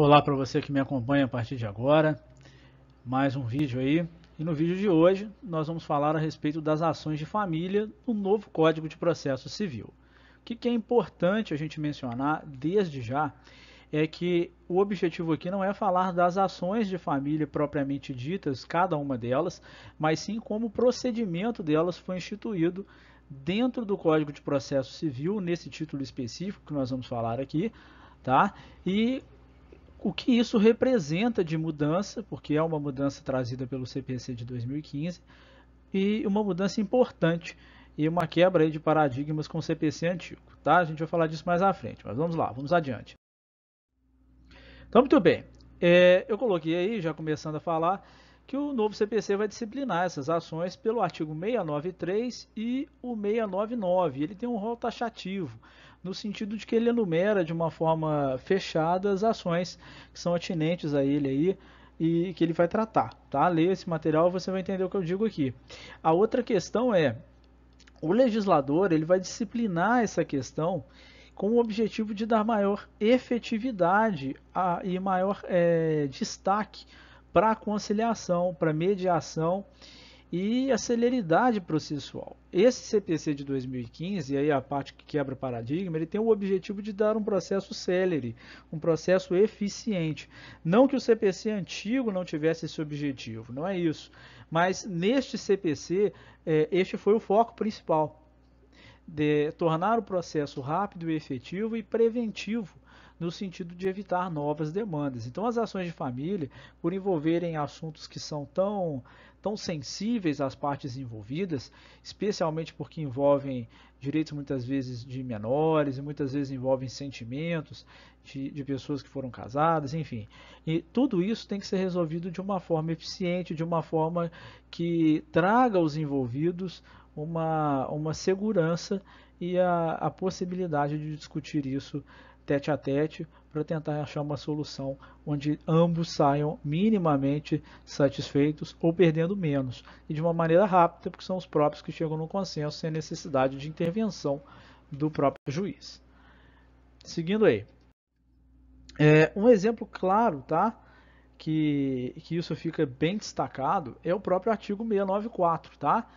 Olá para você que me acompanha a partir de agora, mais um vídeo aí. E no vídeo de hoje nós vamos falar a respeito das ações de família no novo Código de Processo Civil. O que, é importante a gente mencionar desde já é que o objetivo aqui não é falar das ações de família propriamente ditas, cada uma delas, mas sim como o procedimento delas foi instituído dentro do Código de Processo Civil, nesse título específico que nós vamos falar aqui, tá? E o que isso representa de mudança, porque é uma mudança trazida pelo CPC de 2015 e uma mudança importante e uma quebra de paradigmas com o CPC antigo, tá? A gente vai falar disso mais à frente, mas vamos lá, vamos adiante. Então, muito bem, é, eu coloquei aí, já começando a falar, que o novo CPC vai disciplinar essas ações pelo artigo 693 e o 699. Ele tem um rol taxativo no sentido de que ele enumera de uma forma fechada as ações que são atinentes a ele aí e que ele vai tratar, tá? Leia esse material, você vai entender o que eu digo aqui. A outra questão é o legislador, ele vai disciplinar essa questão com o objetivo de dar maior efetividade a, e maior é, destaque para conciliação, para mediação e a celeridade processual. Esse CPC de 2015, aí a parte que quebra paradigma, ele tem o objetivo de dar um processo celere, um processo eficiente. Não que o CPC antigo não tivesse esse objetivo, não é isso. Mas neste CPC, é, este foi o foco principal. De tornar o processo rápido e efetivo e preventivo no sentido de evitar novas demandas. Então, as ações de família, por envolverem assuntos que são tão tão sensíveis às partes envolvidas, especialmente porque envolvem direitos muitas vezes de menores e muitas vezes envolvem sentimentos de, de, pessoas que foram casadas, enfim. E tudo isso tem que ser resolvido de uma forma eficiente, de uma forma que traga aos envolvidos uma, uma segurança e a, a possibilidade de discutir isso tete a tete para tentar achar uma solução onde ambos saiam minimamente satisfeitos ou perdendo menos e de uma maneira rápida, porque são os próprios que chegam no consenso sem necessidade de intervenção do próprio juiz. Seguindo aí, é, um exemplo claro, tá? Que, que isso fica bem destacado é o próprio artigo 694, tá?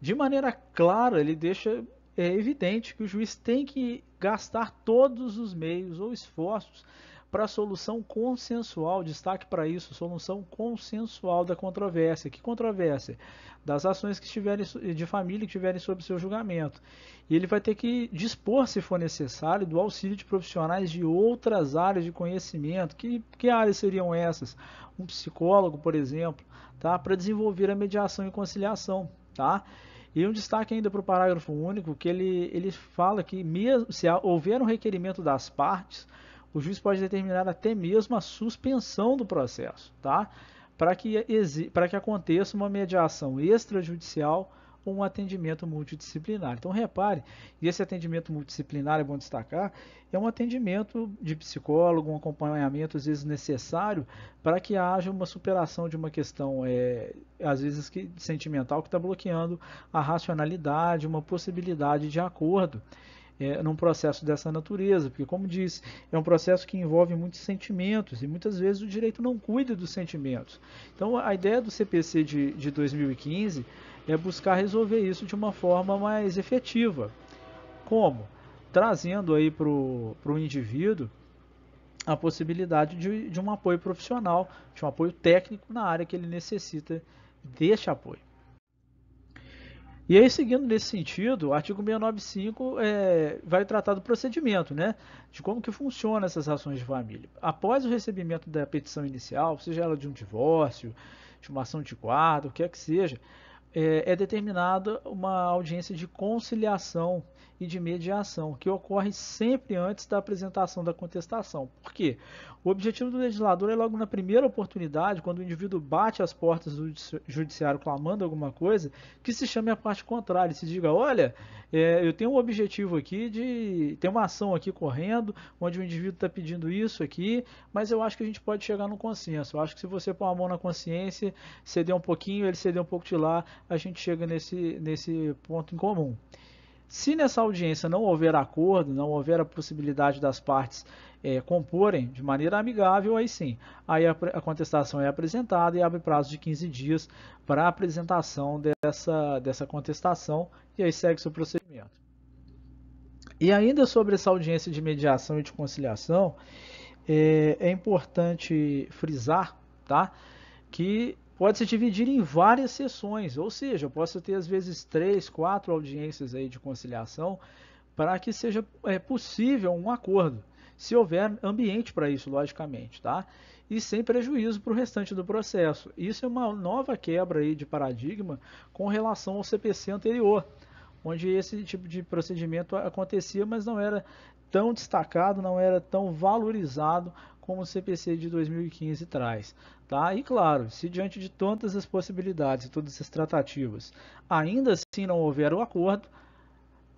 De maneira clara, ele deixa é evidente que o juiz tem que gastar todos os meios ou esforços para a solução consensual, destaque para isso, solução consensual da controvérsia. Que controvérsia? Das ações que estiverem de família que estiverem sob seu julgamento. E ele vai ter que dispor, se for necessário, do auxílio de profissionais de outras áreas de conhecimento. Que, que áreas seriam essas? Um psicólogo, por exemplo, tá? para desenvolver a mediação e conciliação. Tá? E um destaque ainda para o parágrafo único, que ele, ele fala que mesmo, se houver um requerimento das partes, o juiz pode determinar até mesmo a suspensão do processo, tá? para que, para que aconteça uma mediação extrajudicial com um atendimento multidisciplinar. Então repare, e esse atendimento multidisciplinar é bom destacar, é um atendimento de psicólogo, um acompanhamento às vezes necessário para que haja uma superação de uma questão é, às vezes que, sentimental que está bloqueando a racionalidade, uma possibilidade de acordo é, num processo dessa natureza, porque, como disse, é um processo que envolve muitos sentimentos e muitas vezes o direito não cuida dos sentimentos. Então, a ideia do CPC de, de 2015 é buscar resolver isso de uma forma mais efetiva. Como? Trazendo aí para o indivíduo a possibilidade de, de um apoio profissional, de um apoio técnico na área que ele necessita deste apoio. E aí, seguindo nesse sentido, o artigo 695 é, vai tratar do procedimento, né? De como que funciona essas ações de família. Após o recebimento da petição inicial, seja ela de um divórcio, de uma ação de guarda, o que é que seja, é, é determinada uma audiência de conciliação e de mediação, que ocorre sempre antes da apresentação da contestação. Por quê? O objetivo do legislador é logo na primeira oportunidade, quando o indivíduo bate as portas do judiciário clamando alguma coisa, que se chame a parte contrária e se diga, olha, é, eu tenho um objetivo aqui de ter uma ação aqui correndo, onde o indivíduo está pedindo isso aqui, mas eu acho que a gente pode chegar num consenso. Eu acho que se você pôr a mão na consciência, ceder um pouquinho, ele ceder um pouco de lá, a gente chega nesse, nesse ponto em comum. Se nessa audiência não houver acordo, não houver a possibilidade das partes é, comporem de maneira amigável, aí sim, aí a, a, contestação é apresentada e abre prazo de 15 dias para a apresentação dessa, dessa contestação e aí segue seu procedimento. E ainda sobre essa audiência de mediação e de conciliação, é, é importante frisar tá, que pode se dividir em várias sessões, ou seja, eu posso ter às vezes três, quatro audiências aí de conciliação para que seja é, possível um acordo, se houver ambiente para isso, logicamente, tá? E sem prejuízo para o restante do processo. Isso é uma nova quebra aí de paradigma com relação ao CPC anterior, onde esse tipo de procedimento acontecia, mas não era tão destacado, não era tão valorizado como o CPC de 2015 traz. Tá? E claro, se diante de todas as possibilidades e todas as tratativas ainda assim não houver o acordo,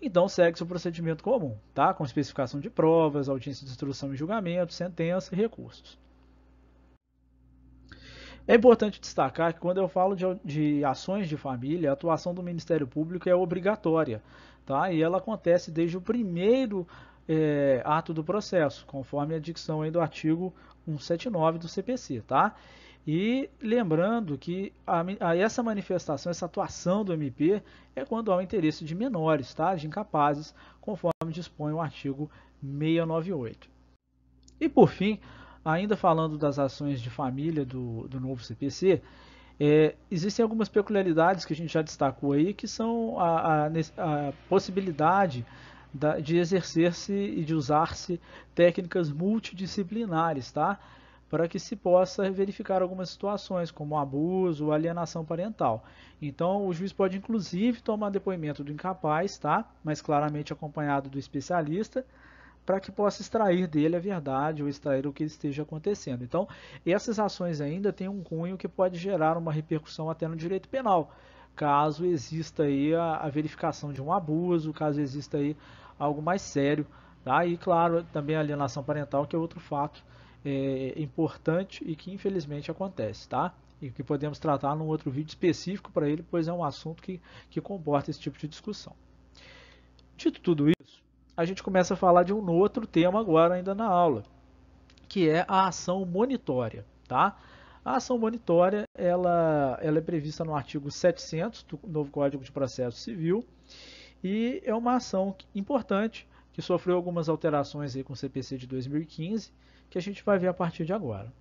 então segue-se o procedimento comum, tá? com especificação de provas, audiência de instrução e julgamento, sentença e recursos. É importante destacar que quando eu falo de, de, ações de família, a atuação do Ministério Público é obrigatória, tá? E ela acontece desde o primeiro é, ato do processo, conforme a dicção aí do artigo 179 do CPC, tá? E lembrando que a, a essa manifestação, essa atuação do MP é quando há o interesse de menores, tá? de incapazes, conforme dispõe o artigo 698. E por fim, ainda falando das ações de família do, do novo CPC, é, existem algumas peculiaridades que a gente já destacou aí, que são a, a, a possibilidade de exercer-se e de usar-se técnicas multidisciplinares, tá? para que se possa verificar algumas situações, como abuso, alienação parental. Então, o juiz pode inclusive tomar depoimento do incapaz, tá? Mas claramente acompanhado do especialista, para que possa extrair dele a verdade ou extrair o que esteja acontecendo. Então, essas ações ainda têm um cunho que pode gerar uma repercussão até no direito penal, caso exista aí a, a verificação de um abuso, caso exista aí algo mais sério. Tá? E claro, também a alienação parental, que é outro fato é, importante e que infelizmente acontece. Tá? E que podemos tratar num outro vídeo específico para ele, pois é um assunto que, que comporta esse tipo de discussão. Dito tudo isso, a gente começa a falar de um outro tema agora ainda na aula, que é a ação monitória. Tá? A ação monitória ela, ela é prevista no artigo 700 do novo Código de Processo Civil e é uma ação importante que sofreu algumas alterações aí com o CPC de 2015 que a gente vai ver a partir de agora.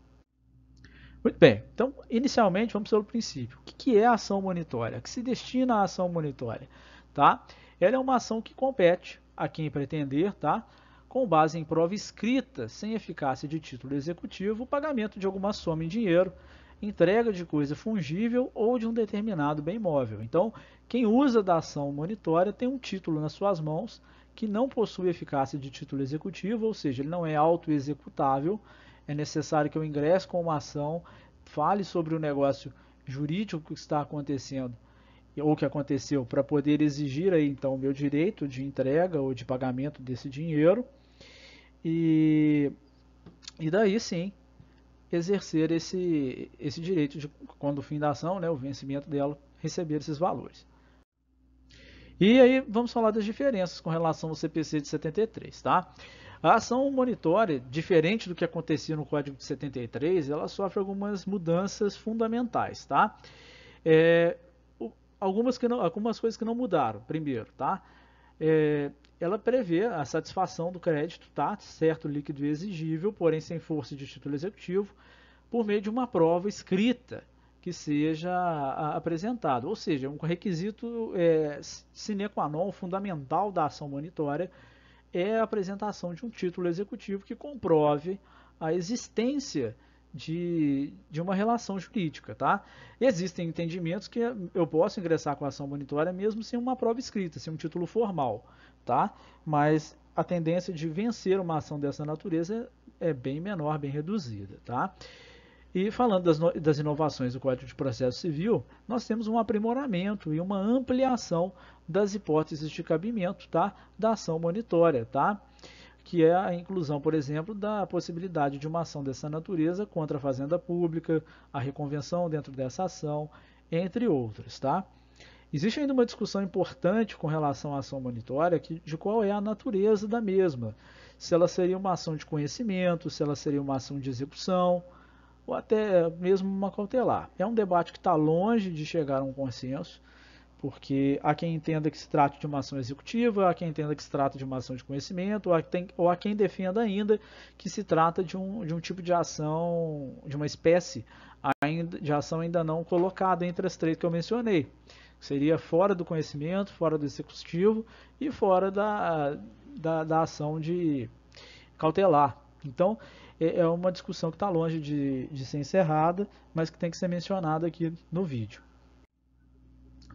Muito bem, então inicialmente vamos pelo princípio. O que é a ação monitória? O que se destina à ação monitória? Tá? Ela é uma ação que compete a quem pretender, tá? com base em prova escrita, sem eficácia de título executivo, o pagamento de alguma soma em dinheiro, entrega de coisa fungível ou de um determinado bem móvel. Então, quem usa da ação monitória tem um título nas suas mãos que não possui eficácia de título executivo, ou seja, ele não é autoexecutável. É necessário que eu ingresse com uma ação, fale sobre o negócio jurídico que está acontecendo ou que aconteceu para poder exigir aí então o meu direito de entrega ou de pagamento desse dinheiro e, e daí sim exercer esse, esse direito de, quando o fim da ação, né, o vencimento dela, receber esses valores. E aí vamos falar das diferenças com relação ao CPC de 73, tá? A ação monitória, diferente do que acontecia no Código de 73, ela sofre algumas mudanças fundamentais, tá? É, algumas, que não, algumas coisas que não mudaram, primeiro, tá? É, ela prevê a satisfação do crédito, tá? certo líquido exigível, porém sem força de título executivo, por meio de uma prova escrita que seja apresentada. ou seja, é um requisito é, sine qua non fundamental da ação monitória é a apresentação de um título executivo que comprove a existência de, de uma relação jurídica. Tá? Existem entendimentos que eu posso ingressar com a ação monitória mesmo sem uma prova escrita, sem um título formal tá? Mas a tendência de vencer uma ação dessa natureza é bem menor, bem reduzida, tá? E falando das, das inovações do Código de Processo Civil, nós temos um aprimoramento e uma ampliação das hipóteses de cabimento, tá? Da ação monitória, tá? que é a inclusão, por exemplo, da possibilidade de uma ação dessa natureza contra a fazenda pública, a reconvenção dentro dessa ação, entre outros, tá? Existe ainda uma discussão importante com relação à ação monitória que, de qual é a natureza da mesma. Se ela seria uma ação de conhecimento, se ela seria uma ação de execução, ou até mesmo uma cautelar. É um debate que está longe de chegar a um consenso, porque há quem entenda que se trata de uma ação executiva, há quem entenda que se trata de uma ação de conhecimento, ou há quem defenda ainda que se trata de um, de um tipo de ação, de uma espécie ainda, de ação ainda não colocada entre as três que eu mencionei. Seria fora do conhecimento, fora do executivo e fora da, da, da ação de cautelar. Então, é, é uma discussão que está longe de, de ser encerrada, mas que tem que ser mencionada aqui no vídeo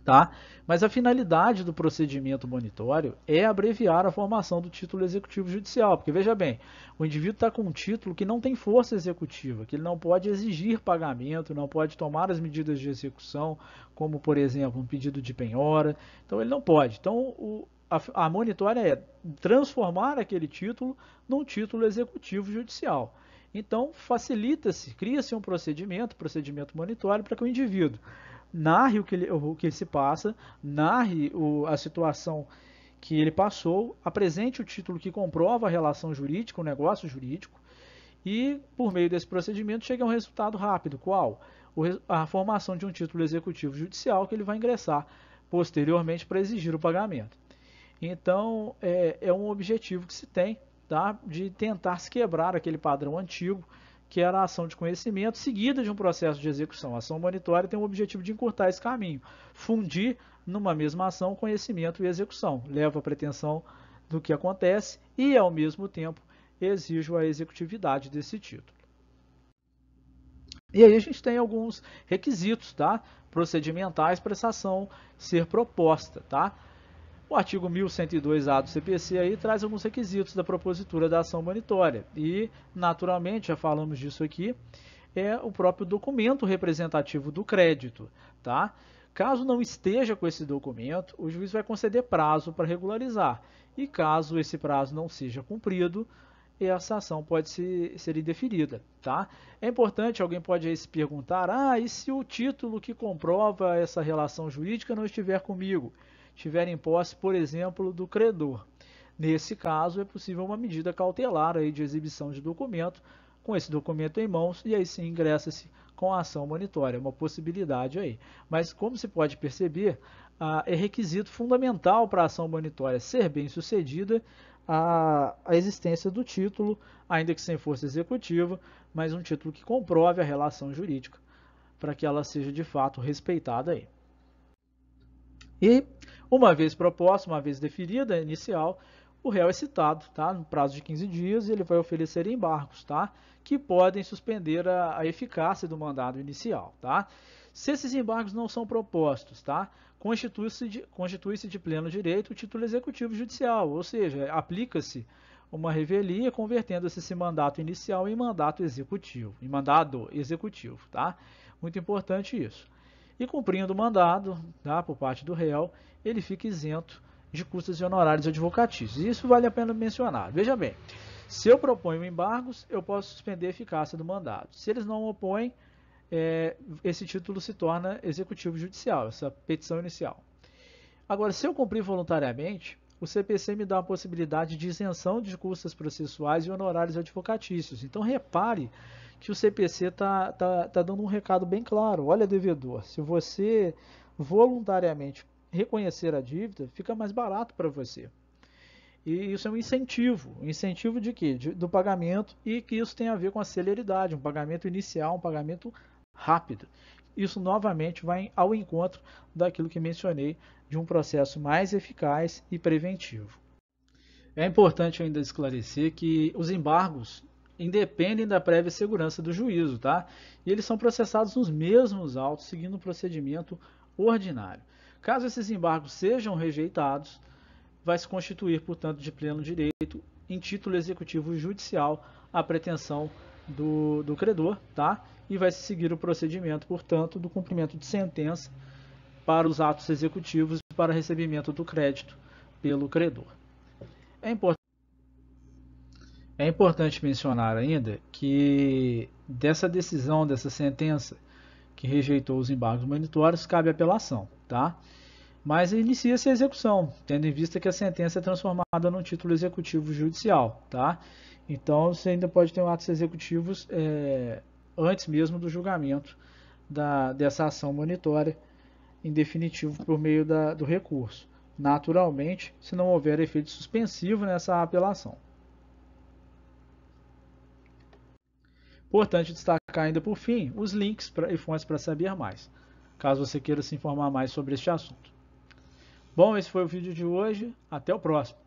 tá? Mas a finalidade do procedimento monitório é abreviar a formação do título executivo judicial, porque veja bem, o indivíduo está com um título que não tem força executiva, que ele não pode exigir pagamento, não pode tomar as medidas de execução, como por exemplo um pedido de penhora, então ele não pode. Então o, a, a monitória é transformar aquele título num título executivo judicial. Então facilita-se, cria-se um procedimento, procedimento monitório, para que o indivíduo narre o que, ele, o que se passa, narre o, a situação que ele passou, apresente o título que comprova a relação jurídica, o negócio jurídico, e, por meio desse procedimento, chega a um resultado rápido. Qual? O, a formação de um título executivo judicial que ele vai ingressar posteriormente para exigir o pagamento. Então, é, é um objetivo que se tem tá? de tentar se quebrar aquele padrão antigo que era a ação de conhecimento seguida de um processo de execução. A ação monitória tem o objetivo de encurtar esse caminho, fundir numa mesma ação conhecimento e execução, leva a pretensão do que acontece e, ao mesmo tempo, exige a executividade desse título. E aí a gente tem alguns requisitos tá? procedimentais para essa ação ser proposta. Tá? O artigo 1102-A do CPC aí traz alguns requisitos da propositura da ação monitória e, naturalmente, já falamos disso aqui, é o próprio documento representativo do crédito, tá? Caso não esteja com esse documento, o juiz vai conceder prazo para regularizar. E caso esse prazo não seja cumprido, essa ação pode ser ser indeferida, tá? É importante, alguém pode se perguntar, ah, e se o título que comprova essa relação jurídica não estiver comigo? tiverem posse, por exemplo, do credor. Nesse caso, é possível uma medida cautelar aí de exibição de documento, com esse documento em mãos, e aí sim ingressa-se com a ação monitória, é uma possibilidade aí. Mas, como se pode perceber, ah, é requisito fundamental para a ação monitória ser bem sucedida a, existência do título, ainda que sem força executiva, mas um título que comprove a relação jurídica, para que ela seja de fato respeitada aí. E, uma vez proposta, uma vez deferida, inicial, o réu é citado, tá? No prazo de 15 dias, ele vai oferecer embargos, tá? Que podem suspender a, a, eficácia do mandado inicial, tá? Se esses embargos não são propostos, tá? Constitui-se de, constitui de pleno direito o título executivo judicial, ou seja, aplica-se uma revelia convertendo-se esse mandato inicial em mandato executivo, em mandado executivo, tá? Muito importante isso. E cumprindo o mandado tá, por parte do réu, ele fica isento de custas e honorários advocatícios. Isso vale a pena mencionar. Veja bem, se eu proponho embargos, eu posso suspender a eficácia do mandado. Se eles não opõem, é, esse título se torna executivo judicial, essa petição inicial. Agora, se eu cumprir voluntariamente, o CPC me dá a possibilidade de isenção de custas processuais e honorários advocatícios. Então, repare que o CPC está tá, tá dando um recado bem claro. Olha, devedor, se você voluntariamente reconhecer a dívida, fica mais barato para você. E isso é um incentivo. Incentivo de quê? De, do pagamento e que isso tem a ver com a celeridade, um pagamento inicial, um pagamento rápido. Isso novamente vai ao encontro daquilo que mencionei de um processo mais eficaz e preventivo. É importante ainda esclarecer que os embargos independem da prévia segurança do juízo, tá? E eles são processados nos mesmos autos, seguindo o um procedimento ordinário. Caso esses embargos sejam rejeitados, vai se constituir, portanto, de pleno direito, em título executivo judicial, a pretensão do, do credor, tá? E vai se seguir o procedimento, portanto, do cumprimento de sentença para os atos executivos e para recebimento do crédito pelo credor. É importante é importante mencionar ainda que dessa decisão, dessa sentença que rejeitou os embargos monitórios, cabe apelação, tá? Mas inicia-se a execução, tendo em vista que a sentença é transformada num título executivo judicial, tá? Então você ainda pode ter um atos executivos é, antes mesmo do julgamento da, dessa ação monitória em definitivo por meio da, do recurso, naturalmente, se não houver efeito suspensivo nessa apelação. Importante destacar ainda por fim os links pra, e fontes para saber mais, caso você queira se informar mais sobre este assunto. Bom, esse foi o vídeo de hoje. Até o próximo.